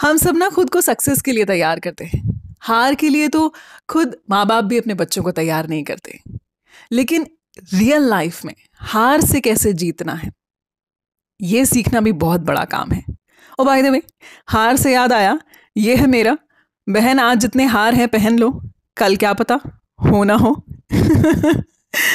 हम सब ना खुद को सक्सेस के लिए तैयार करते हैं हार के लिए तो खुद माँ बाप भी अपने बच्चों को तैयार नहीं करते लेकिन रियल लाइफ में हार से कैसे जीतना है ये सीखना भी बहुत बड़ा काम है और बाय द वे हार से याद आया ये है मेरा बहन आज जितने हार हैं पहन लो कल क्या पता हो ना हो